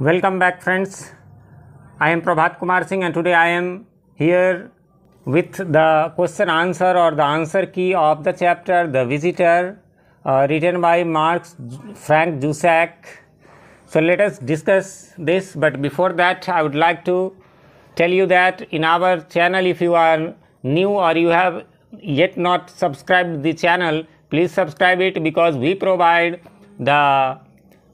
Welcome back friends. I am Prabhat Kumar Singh and today I am here with the question answer or the answer key of the chapter The Visitor uh, written by Marx Frank Jusak. So let us discuss this but before that I would like to tell you that in our channel if you are new or you have yet not subscribed the channel please subscribe it because we provide the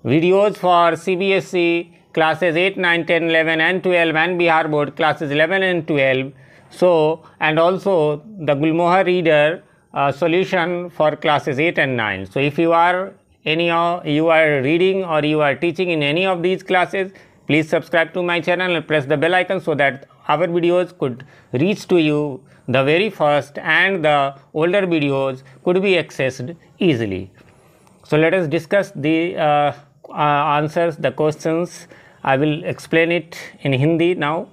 videos for CBSE classes 8, 9, 10, 11 and 12 and Bihar board classes 11 and 12. So, and also the Gulmohar reader uh, solution for classes 8 and 9. So, if you are any you are reading or you are teaching in any of these classes, please subscribe to my channel and press the bell icon so that our videos could reach to you the very first and the older videos could be accessed easily. So, let us discuss the uh, answers the questions I will explain it in Hindi now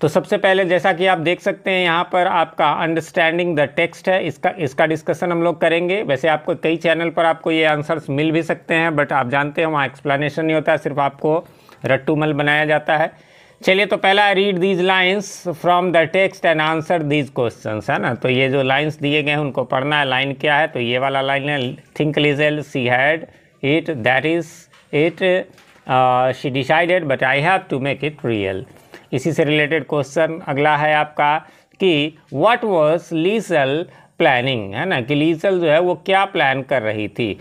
तो सबसे पहले जैसा कि आप देख सकते हैं यहाँ पर आपका अंडरस्टैंडिंग द टेक्स्ट है इसका इसका डिस्कशन हम लोग करेंगे वैसे आपको कई चैनल पर आपको ये आंसर्स मिल भी सकते हैं बट आप जानते हैं वहाँ एक्सप्लेनेशन नहीं होता है, सिर्फ आपको रट्टूमल बनाया जाता है चलिए तो पहला read these lines from the text and answer these question है ना तो ये जो लाइन्स दिए गए हैं उनको पढ़ना है लाइन क्या है तो ये वाला लाइन है think Liesel she had it that is it she decided but I have to make it real इसी से रिलेटेड क्वेश्चन अगला है आपका कि वट वॉज लीजल प्लानिंग है ना कि लीजल जो है वो क्या प्लान कर रही थी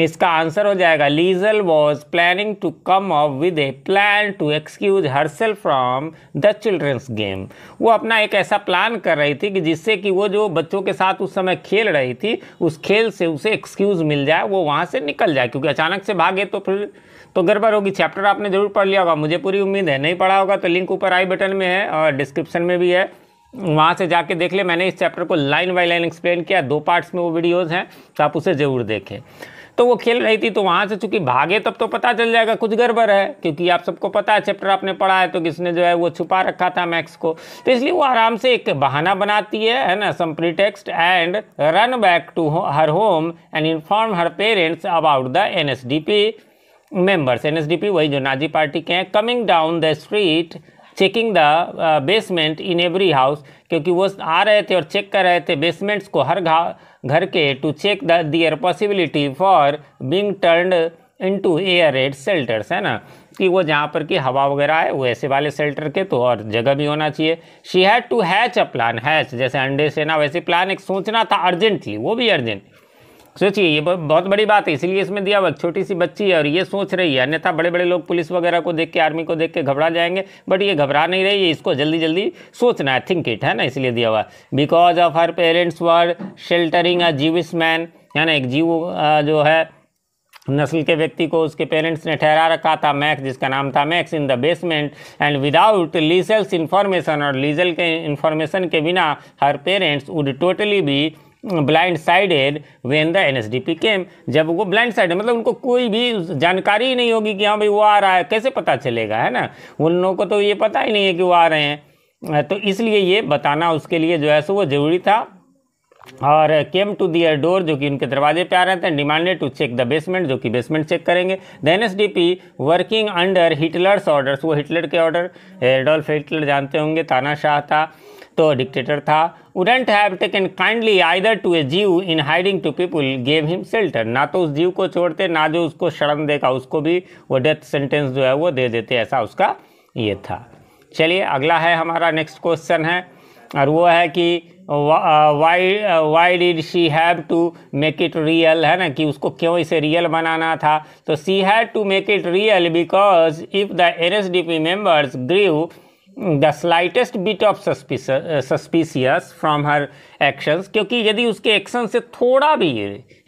इसका आंसर हो जाएगा Liesel was planning to come up with a plan to excuse herself from the children's game वो अपना एक ऐसा प्लान कर रही थी कि जिससे कि वो जो बच्चों के साथ उस समय खेल रही थी उस खेल से उसे एक्सक्यूज़ मिल जाए वो वहाँ से निकल जाए क्योंकि अचानक से भागे तो फिर तो गड़बड़ होगी चैप्टर आपने ज़रूर पढ़ लिया होगा मुझे पूरी उम्मीद है नहीं पढ़ा होगा तो लिंक ऊपर आई बटन में है और डिस्क्रिप्शन में भी है वहाँ से जाके देख ले मैंने इस चैप्टर को लाइन बाई लाइन एक्सप्लेन किया दो पार्ट्स में वो वीडियोज़ हैं तो आप उसे ज़रूर देखें तो वो खेल रही थी तो वहाँ से चूंकि भागे तब तो पता चल जाएगा कुछ गड़बड़ है क्योंकि आप सबको पता है चैप्टर आपने पढ़ा है तो किसने जो है वो छुपा रखा था मैक्स को तो इसलिए वो आराम से एक बहाना बनाती है है ना some pretext and run back to her home and inform her parents about the N S D P members N S D P वही जो नाजी पार्टी के हैं coming down the street checking the basement in every house क्योंकि वो आ रहे थे और check कर रहे थे बेसमेंट्स को हर घर के to check the their possibility for being turn in into air raid shelters है ना कि वो जहाँ पर कि हवा वगैरह है वो ऐसे वाले सेल्टर के तो और जगह भी होना चाहिए she had to hatch a plan hatch जैसे अंडे से ना वैसे प्लान एक सोचना था अर्जेंटली वो भी अर्जेंट सोचिए ये बहुत बड़ी बात है इसीलिए इसमें दिया हुआ छोटी सी बच्ची है और ये सोच रही है अन्यथा बड़े बड़े लोग पुलिस वगैरह को देख के आर्मी को देख के घबरा जाएंगे बट ये घबरा नहीं रही है इसको जल्दी जल्दी सोचना है थिंक इट है ना इसलिए दिया हुआ because of her parents were sheltering a Jewish man है ना एक जीव जो है नस्ल के व्यक्ति को उसके पेरेंट्स ने ठहरा रखा था मैक्स जिसका नाम था Max in the basement and without Liesel's information और लीजल के इन्फॉर्मेशन के बिना her parents would totally be blindsided when the N S D P came जब वो ब्लाइंड साइड मतलब उनको कोई भी जानकारी ही नहीं होगी कि हाँ भाई वो आ रहा है कैसे पता चलेगा है ना उन लोगों को तो ये पता ही नहीं है कि वो आ रहे हैं तो इसलिए ये बताना उसके लिए जो है सो वो ज़रूरी था और केम टू दियर डोर जो कि उनके दरवाजे पे आ रहे थे demanded to check the basement जो कि बेसमेंट चेक करेंगे the N S D P working under Hitler's orders वो हिटलर के ऑर्डर एडोल्फ हिटलर जानते होंगे तानाशाह था तो डिक्टेटर था wouldn't have taken kindly either to a Jew in hiding to people gave him shelter ना तो उस जीव को छोड़ते ना जो उसको शरण देगा उसको भी वो डेथ सेंटेंस जो है वो दे देते ऐसा उसका ये था चलिए अगला है हमारा नेक्स्ट क्वेश्चन है और वो है कि why why did she have to make it real है ना कि उसको क्यों इसे रियल बनाना था तो she had to make it real because if the N S D P members grieve the slightest bit of suspicious from her actions क्योंकि यदि उसके एक्शन से थोड़ा भी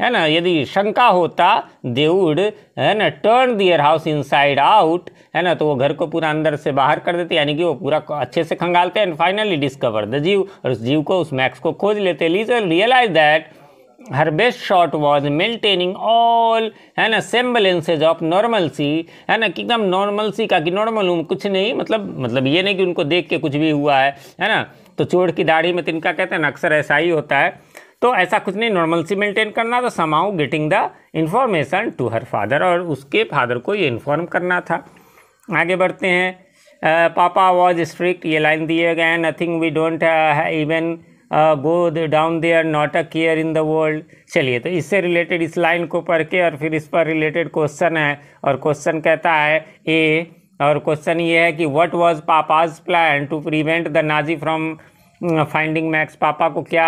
है ना यदि शंका होता दे वुड है ना turn their house inside out है ना तो वो घर को पूरा अंदर से बाहर कर देते यानी कि वो पूरा अच्छे से खंगालते and finally discover the Jew और उस जीव को उस मैक्स को खोज लेते Liesel realise that her best shot was maintaining all है ना सेम्बलेंसेज ऑफ नॉर्मल सी है ना एकदम नॉर्मल सी का कि नॉर्मल हूँ कुछ नहीं मतलब मतलब ये नहीं कि उनको देख के कुछ भी हुआ है है ना तो चोर की दाढ़ी में तिनका तो कहते हैं ना अक्सर ऐसा ही होता है तो ऐसा कुछ नहीं नॉर्मल सी मेंटेन करना तो somehow getting the information to her father और उसके फादर को ये इन्फॉर्म करना था आगे बढ़ते हैं पापा वॉज स्ट्रिक्ट ये लाइन दिए गए nothing we don't even go down there not a care in the world चलिए तो इससे रिलेटेड इस लाइन को पढ़ के और फिर इस पर रिलेटेड क्वेश्चन है और क्वेश्चन कहता है ए और क्वेश्चन ये है कि what was Papa's plan to prevent the Nazi from finding Max पापा को क्या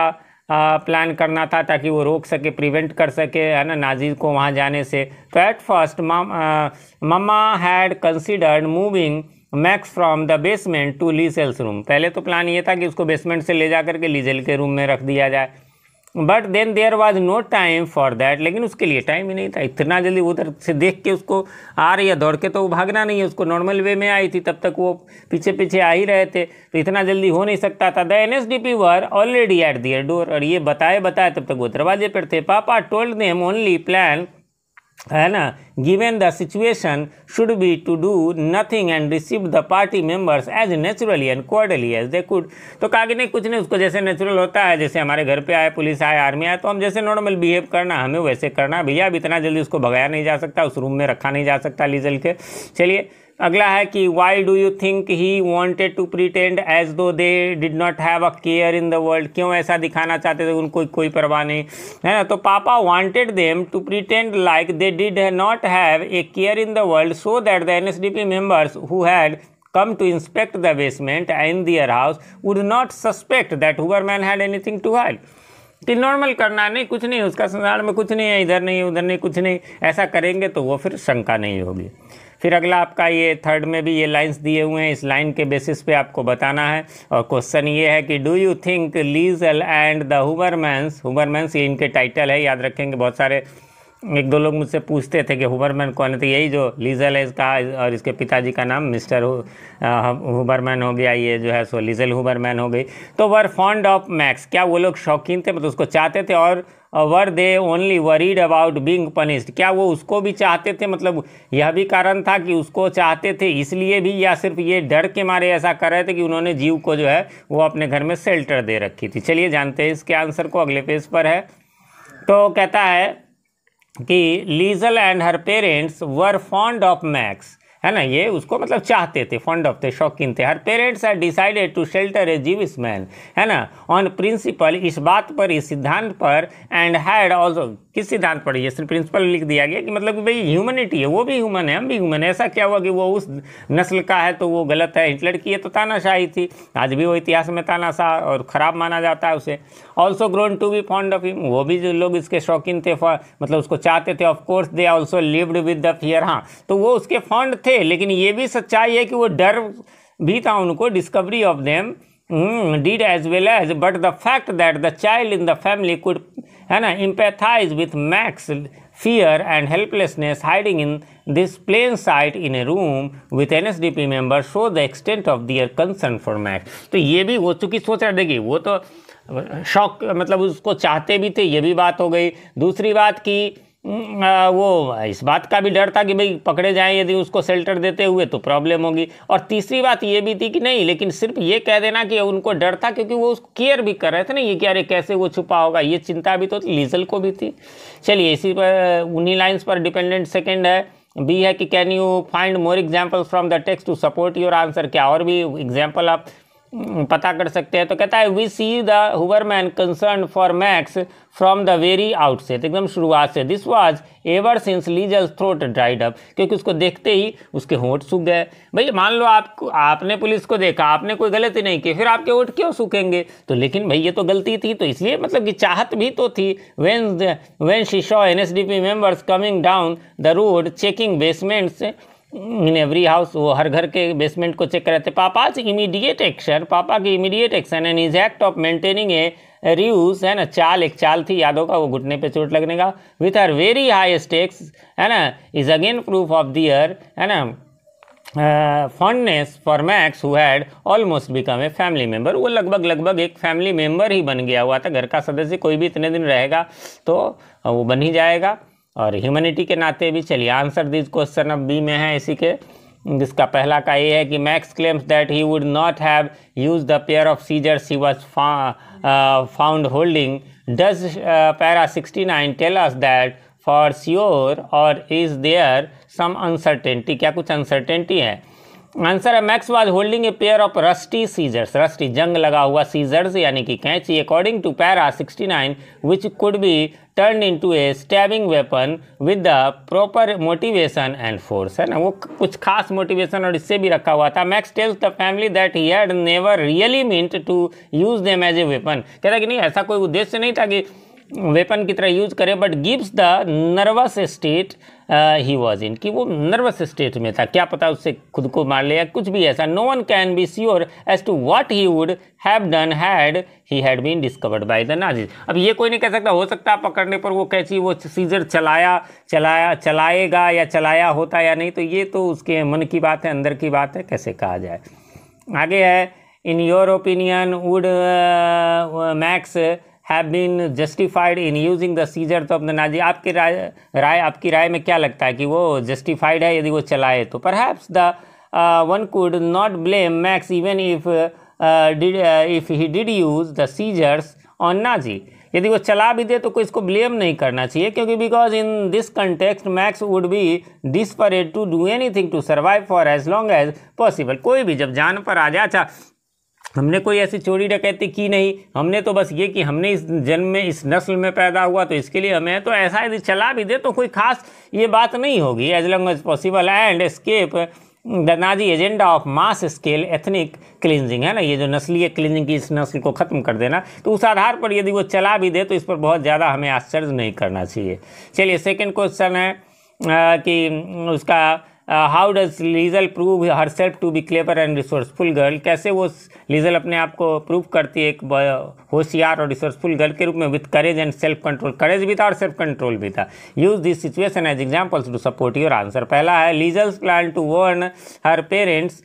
प्लान करना था ताकि वो रोक सके प्रिवेंट कर सके है ना नाजी को वहाँ जाने से तो at first Mama had considered moving Max from the basement to Liesel's room पहले तो प्लान ये था कि उसको बेसमेंट से ले जा करके लीजेल के रूम में रख दिया जाए but then there was no time for that लेकिन उसके लिए टाइम ही नहीं था इतना जल्दी उधर से देख के उसको आ रही है दौड़ के तो वो भागना नहीं है उसको नॉर्मल वे में आई थी तब तक वो पीछे पीछे आ ही रहे थे तो इतना जल्दी हो नहीं सकता था the N S D P were already at their door और ये बताए बताए तब तक वो दरवाजे पर थे पापा टोल्ड नेम ओनली प्लान है ना given the situation should be to do nothing and receive the party members as naturally and cordially as they could तो कहा कि नहीं कुछ नहीं उसको जैसे नेचुरल होता है जैसे हमारे घर पे आए पुलिस आए आर्मी आए तो हम जैसे नॉर्मल बिहेव करना हमें वैसे करना भैया अब इतना जल्दी उसको भगाया नहीं जा सकता उस रूम में रखा नहीं जा सकता लीजल के चलिए अगला है कि why do you think he wanted to pretend as though they did not have a care in the world क्यों ऐसा दिखाना चाहते थे उनको कोई परवाह नहीं है ना तो पापा wanted them to pretend like they did not have a care in the world so that the N S D P members who had inspect the basement the their house would not suspect that Hubermann had anything to had कि normal करना नहीं कुछ नहीं उसका संसार में कुछ नहीं है इधर नहीं उधर नहीं कुछ नहीं ऐसा करेंगे तो वो फिर शंका नहीं होगी फिर अगला आपका ये थर्ड में भी ये लाइन्स दिए हुए हैं इस लाइन के बेसिस पे आपको बताना है और क्वेश्चन ये है कि do you think Liesel and the Hubermanns Hubermanns ये इनके टाइटल है याद रखेंगे बहुत सारे एक दो लोग मुझसे पूछते थे कि हुबरमैन कौन है तो यही जो लीजल है इसका और इसके पिताजी का नाम मिस्टर हुबरमैन हो गया ये जो है सो लीजल हुबरमैन हो गई तो वर फॉन्ड ऑफ मैक्स क्या वो लोग शौकीन थे मतलब उसको चाहते थे और were they only worried about being punished क्या वो उसको भी चाहते थे मतलब यह भी कारण था कि उसको चाहते थे इसलिए भी या सिर्फ ये डर के मारे ऐसा कर रहे थे कि उन्होंने जीव को जो है वो अपने घर में सेल्टर दे रखी थी चलिए जानते हैं इसके आंसर को अगले पेज पर है तो कहता है कि Liesel and her parents were fond of Max है ना ये उसको मतलब चाहते थे फंड ऑफ थे शौकीन थे her parents are decided to shelter a Jewish man है ना ऑन प्रिंसिपल इस बात पर इस सिद्धांत पर एंड हैड ऑल्सो किस सिद्धांत पर ये सिर्फ प्रिंसिपल लिख दिया गया कि मतलब कि भाई ह्यूमनिटी है वो भी ह्यूमन है हम भी ह्यूमन है ऐसा क्या हुआ कि वो उस नस्ल का है तो वो गलत है हिटलर की है तो तानाशाही थी आज भी वो इतिहास में तानाशाह और ख़राब माना जाता है उसे also grown to be fond of him वो भी जो लोग इसके शौकीन थे मतलब उसको चाहते थे of course they also lived with the fear हाँ तो वो उसके फॉन्ड थे लेकिन ये भी सच्चाई है कि वो डर भी था उनको discovery of them did as well as but the fact that the child in the family could है ना empathise with Max fear and helplessness hiding in this plain sight in a room with an S D P member show the extent of their concern for Max तो ये भी वो चूंकि सोच रहे देखिए वो तो शौक मतलब उसको चाहते भी थे ये भी बात हो गई दूसरी बात की हम्म, वो इस बात का भी डर था कि भाई पकड़े जाएं यदि उसको शेल्टर देते हुए तो प्रॉब्लम होगी और तीसरी बात ये भी थी कि नहीं लेकिन सिर्फ ये कह देना कि उनको डर था क्योंकि वो उसको केयर भी कर रहे थे ना ये कि अरे कैसे वो छुपा होगा ये चिंता भी तो लीजल को भी थी चलिए इसी पर उन्हीं लाइन्स पर डिपेंडेंट सेकेंड है बी है कि can you find more example from the text to support your answer क्या और भी एग्जाम्पल आप हम्म, पता कर सकते हैं तो कहता है we see the Hubermann concern for Max from the very outset एकदम शुरुआत से this was ever since Liesel throat dried up क्योंकि उसको देखते ही उसके होंठ सूख गए भाई मान लो आप आपने पुलिस को देखा आपने कोई गलती नहीं की फिर आपके होंठ क्यों सूखेंगे तो लेकिन भाई ये तो गलती थी तो इसलिए मतलब कि चाहत भी तो थी when when she saw N S D P members coming down the road checking basements in every house वो हर घर के बेसमेंट को चेक कराते पापाज इमीडिएट एक्शन पापा की immediate action and is act of maintaining a ruse है ना चाल एक चाल थी यादों का वो घुटने पे चोट लगने का with are very high stakes है ना is again proof of their है ना fondness for Max who had almost become a family member वो लगभग लगभग एक फैमिली मेम्बर ही बन गया हुआ था घर का सदस्य कोई भी इतने दिन रहेगा तो वो बन ही जाएगा और ह्यूमैनिटी के नाते भी चलिए आंसर दिस क्वेश्चन अब बी में है इसी के जिसका पहला का ये है कि Max claims that he would not have use the pair of scissors he was found holding does para nine tell us that for sure और इज देयर सम अनसर्टेनिटी क्या कुछ अनसर्टेनिटी है आंसर है Max was holding a pair of rusty scissors rusty जंग लगा हुआ scissors यानी कि कैंची according to para 69 which could be turn in to a stabbing weapon with the proper motivation and force है ना वो कुछ खास मोटिवेशन और इससे भी रखा हुआ था Max tells the family that he had never really meant to use them as a weapon कहता कि नहीं ऐसा कोई उद्देश्य नहीं था कि वेपन की तरह यूज करे but gives the nervous state he was in कि वो नर्वस स्टेट में था क्या पता उससे खुद को मार लिया कुछ भी ऐसा no one can be sure as to what he would have done had he had been discovered by the Nazis अब ये कोई नहीं कह सकता हो सकता पकड़ने पर वो कैसी वो सीजर चलाया चलाया चलाएगा या चलाया होता या नहीं तो ये तो उसके मन की बात है अंदर की बात है कैसे कहा जाए आगे है in your opinion would Max have been justified in using the scissor तो अपने नाजी आपकी राय राय आपकी राय में क्या लगता है कि वो जस्टिफाइड है यदि वो चलाए तो पर the one could not blame Max even if did if he did use the scissors on Nazi यदि वो चला भी दे तो कोई इसको ब्लेम नहीं करना चाहिए क्योंकि because in this context Max would be desperate to do anything to survive for as long as possible कोई भी जब जान पर आ जाए अच्छा हमने कोई ऐसी चोरी डकैती की नहीं हमने तो बस ये कि हमने इस जन्म में इस नस्ल में पैदा हुआ तो इसके लिए हमें तो ऐसा यदि चला भी दे तो कोई खास ये बात नहीं होगी as long as possible and escape the Nazi agenda of mass scale ethnic cleansing है ना ये जो नस्लीय क्लिनजिंग की इस नस्ल को ख़त्म कर देना तो उस आधार पर यदि वो चला भी दे तो इस पर बहुत ज़्यादा हमें आश्चर्य नहीं करना चाहिए चलिए सेकेंड क्वेश्चन है आ, कि उसका how does Liesel prove herself to be clever and resourceful girl कैसे वो लीजल अपने आप को प्रूव करती है एक होशियार और रिसोर्सफुल गर्ल के रूप में with courage and self control courage भी था और सेल्फ कंट्रोल भी था use this situation as examples to support your answer पहला है Liesel's plan to warn her parents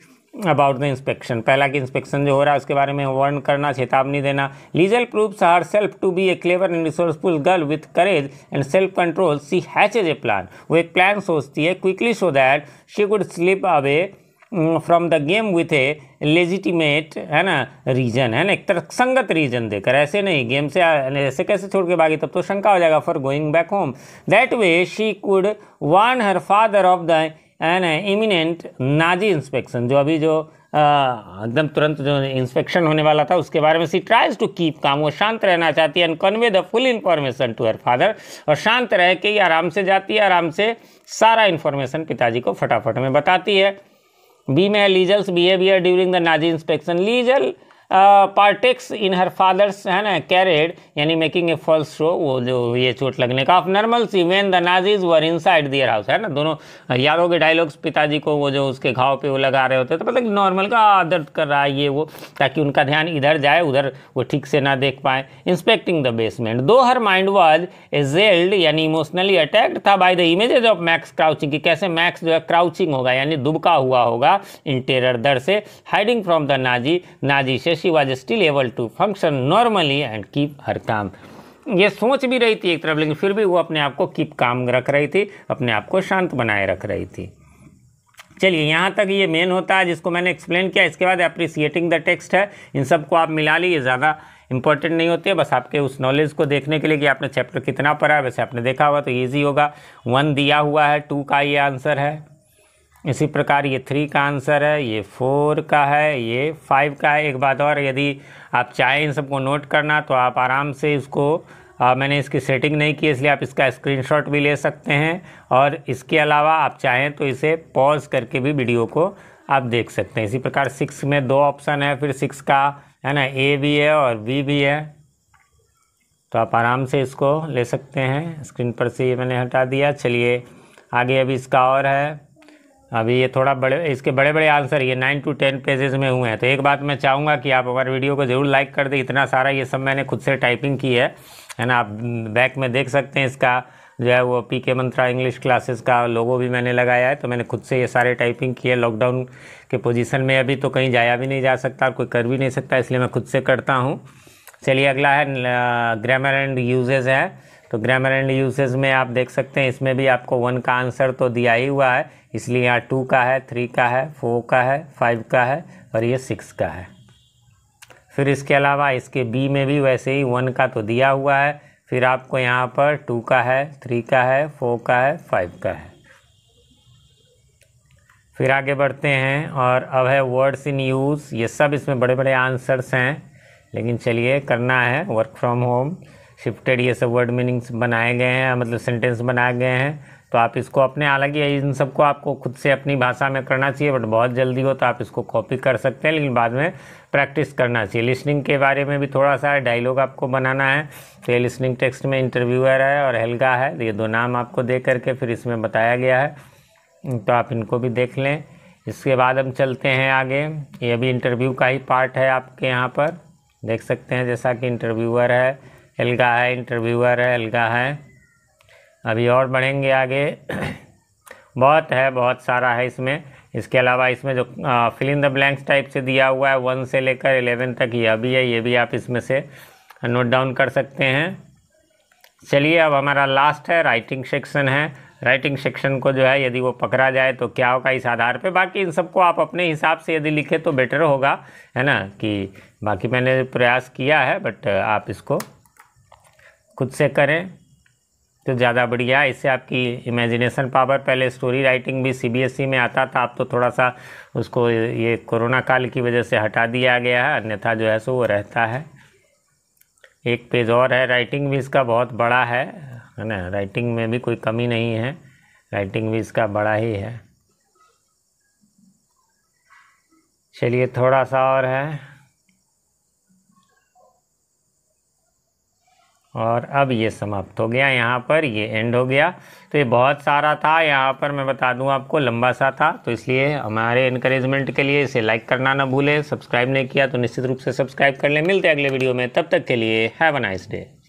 about the inspection पहला कि इंस्पेक्शन जो हो रहा है उसके बारे में वर्न करना चेतावनी देना Liesel proofs are self to be a clever and resourceful girl with courage and self control she hatches a plan वो एक प्लान सोचती है quickly so that she would slip away from the game with a legitimate है ना reason है ना एक तरह संगत रीजन देकर ऐसे नहीं गेम से ऐसे कैसे छोड़ के भागी तब तो शंका हो जाएगा for going back home that way she could warn her father of the an imminent Nazi inspection जो अभी जो एकदम तुरंत जो इंस्पेक्शन होने वाला था उसके बारे में सी ट्राइज टू कीप काम वो शांत रहना चाहती है and convey the full information to her father और शांत रह के ही आराम से जाती है आराम से सारा इन्फॉर्मेशन पिताजी को फटाफट में बताती है B my Liesel's behaviour during the Nazi inspection Liesel partakes in her father's है ना कैरेड यानी मेकिंग ए फॉल्स शो वो जो ये चोट लगने का of normalcy when the Nazis were inside their house है ना दोनों यारों के डायलॉग्स पिताजी को वो जो उसके घाव पे वो लगा रहे होते तो मतलब नॉर्मल का दर्द कर रहा है ये वो ताकि उनका ध्यान इधर जाए उधर वो ठीक से ना देख पाए इंस्पेक्टिंग द बेसमेंट दो हर माइंड वॉज एजेल्ड यानी इमोशनली अटैक्ड था by the images of Max crouching की कैसे मैक्स जो है क्राउचिंग होगा यानी दुबका हुआ होगा इन टेरर दर से hiding from the Nazi Nazi से she was still able to function normally and keep her calm. ये सोच भी रही थी एक तरफ लेकिन फिर भी वो अपने आप को कीप काम रख रही थी अपने आप को शांत बनाए रख रही थी चलिए यहाँ तक ये मेन होता है जिसको मैंने एक्सप्लेन किया इसके बाद अप्रिसिएटिंग द टेक्स्ट है इन सब को आप मिला लीजिए ज़्यादा इंपॉर्टेंट नहीं होते बस आपके उस नॉलेज को देखने के लिए कि आपने चैप्टर कितना पढ़ा है वैसे आपने देखा हुआ तो ईजी होगा वन दिया हुआ है टू का ये आंसर है इसी प्रकार ये थ्री का आंसर है ये फोर का है ये फाइव का है एक बात और यदि आप चाहें इन सबको नोट करना तो आप आराम से इसको आ, मैंने इसकी सेटिंग नहीं की इसलिए आप इसका स्क्रीनशॉट भी ले सकते हैं और इसके अलावा आप चाहें तो इसे पॉज करके भी वीडियो को आप देख सकते हैं इसी प्रकार सिक्स में दो ऑप्शन है फिर सिक्स का है ना ए भी है और बी भी है तो आप आराम से इसको ले सकते हैं स्क्रीन पर से ये मैंने हटा दिया चलिए आगे अभी इसका और है अभी ये थोड़ा बड़े इसके बड़े बड़े आंसर ये नाइन टू टेन पेजेस में हुए हैं तो एक बात मैं चाहूँगा कि आप अगर वीडियो को ज़रूर लाइक कर दें इतना सारा ये सब मैंने खुद से टाइपिंग की है है ना आप बैक हम्म, में देख सकते हैं इसका जो है वो पी के मंत्रा इंग्लिश क्लासेस का लोगो भी मैंने लगाया है तो मैंने खुद से ये सारे टाइपिंग किए लॉकडाउन के पोजीशन में अभी तो कहीं जाया भी नहीं जा सकता कोई कर भी नहीं सकता इसलिए मैं खुद से करता हूँ चलिए अगला है ग्रामर एंड यूजेज है तो ग्रामर एंड यूजेज में आप देख सकते हैं इसमें भी आपको वन का आंसर तो दिया ही हुआ है इसलिए यहाँ टू का है थ्री का है फोर का है फाइव का है और ये सिक्स का है फिर इसके अलावा इसके बी में भी वैसे ही वन का तो दिया हुआ है फिर आपको यहाँ पर टू का है थ्री का है फोर का है फाइव का है फिर आगे बढ़ते हैं और अब है वर्ड्स इन यूज़ ये सब इसमें बड़े बड़े आंसर्स हैं लेकिन चलिए करना है वर्क फ्रॉम होम शिफ्टेड ये सब वर्ड मीनिंग्स बनाए गए हैं मतलब सेंटेंस बनाए गए हैं तो आप इसको अपने हालांकि इन सबको आपको खुद से अपनी भाषा में करना चाहिए बट बहुत जल्दी हो तो आप इसको कॉपी कर सकते हैं लेकिन बाद में प्रैक्टिस करना चाहिए लिसनिंग के बारे में भी थोड़ा सा डायलॉग आपको बनाना है तो ये लिसनिंग टेक्स्ट में इंटरव्यूअर है और हेल्गा है तो ये दो नाम आपको दे करके फिर इसमें बताया गया है तो आप इनको भी देख लें इसके बाद हम चलते हैं आगे ये भी इंटरव्यू का ही पार्ट है आपके यहाँ पर देख सकते हैं जैसा कि इंटरव्यूअर है एल्गा है इंटरव्यूअर है एल्गा है अभी और बढ़ेंगे आगे बहुत है बहुत सारा है इसमें इसके अलावा इसमें जो fill in the blanks type से दिया हुआ है वन से लेकर एलेवन तक यह भी है ये भी आप इसमें से नोट डाउन कर सकते हैं चलिए अब हमारा लास्ट है राइटिंग सेक्शन है राइटिंग सेक्शन को जो है यदि वो पकड़ा जाए तो क्या होगा इस आधार पे बाकी इन सबको आप अपने हिसाब से यदि लिखे तो बेटर होगा है ना कि बाकी मैंने प्रयास किया है बट आप इसको खुद से करें तो ज़्यादा बढ़िया इससे आपकी इमेजिनेशन पावर पहले स्टोरी राइटिंग भी सीबीएसई e में आता था अब तो थोड़ा सा उसको ये कोरोना काल की वजह से हटा दिया गया है अन्यथा जो है सो वो रहता है एक पेज और है राइटिंग भी इसका बहुत बड़ा है है ना राइटिंग में भी कोई कमी नहीं है राइटिंग भी इसका बड़ा ही है चलिए थोड़ा सा और है और अब ये समाप्त हो गया यहाँ पर ये एंड हो गया तो ये बहुत सारा था यहाँ पर मैं बता दूँ आपको लंबा सा था तो इसलिए हमारे इनक्रेजमेंट के लिए इसे लाइक करना ना भूलें सब्सक्राइब नहीं किया तो निश्चित रूप से सब्सक्राइब कर लें मिलते हैं अगले वीडियो में तब तक के लिए हैव अ नाइस डे